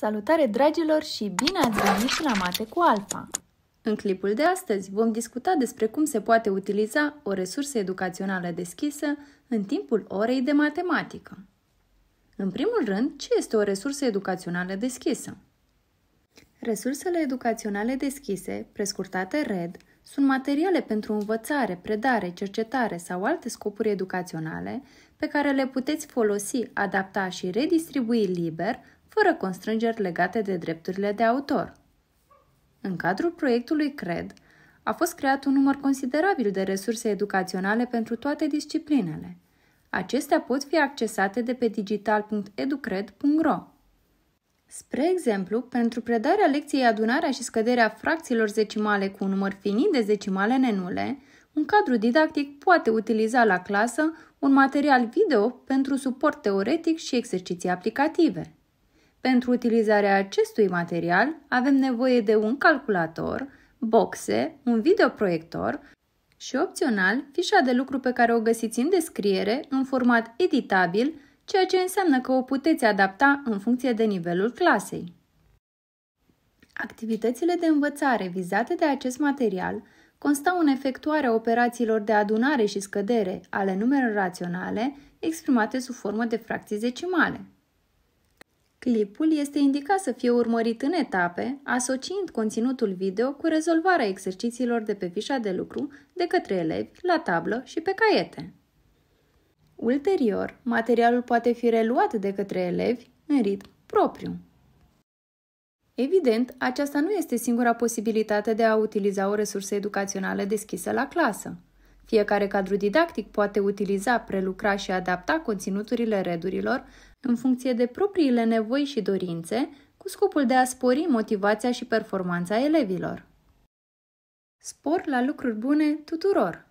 Salutare dragilor și bine ați venit la Mate cu Alfa! În clipul de astăzi vom discuta despre cum se poate utiliza o resursă educațională deschisă în timpul orei de matematică. În primul rând, ce este o resursă educațională deschisă? Resursele educaționale deschise, prescurtate RED, sunt materiale pentru învățare, predare, cercetare sau alte scopuri educaționale pe care le puteți folosi, adapta și redistribui liber fără constrângeri legate de drepturile de autor. În cadrul proiectului CRED, a fost creat un număr considerabil de resurse educaționale pentru toate disciplinele. Acestea pot fi accesate de pe digital.educred.ro. Spre exemplu, pentru predarea lecției adunarea și scăderea fracțiilor zecimale cu un număr finit de zecimale nenule, un cadru didactic poate utiliza la clasă un material video pentru suport teoretic și exerciții aplicative. Pentru utilizarea acestui material avem nevoie de un calculator, boxe, un videoproiector și opțional fișa de lucru pe care o găsiți în descriere în format editabil, ceea ce înseamnă că o puteți adapta în funcție de nivelul clasei. Activitățile de învățare vizate de acest material constau în efectuarea operațiilor de adunare și scădere ale numerelor raționale exprimate sub formă de fracții zecimale. Clipul este indicat să fie urmărit în etape, asociind conținutul video cu rezolvarea exercițiilor de pe fișa de lucru de către elevi, la tablă și pe caiete. Ulterior, materialul poate fi reluat de către elevi în ritm propriu. Evident, aceasta nu este singura posibilitate de a utiliza o resursă educațională deschisă la clasă. Fiecare cadru didactic poate utiliza, prelucra și adapta conținuturile redurilor în funcție de propriile nevoi și dorințe, cu scopul de a spori motivația și performanța elevilor. Spor la lucruri bune tuturor!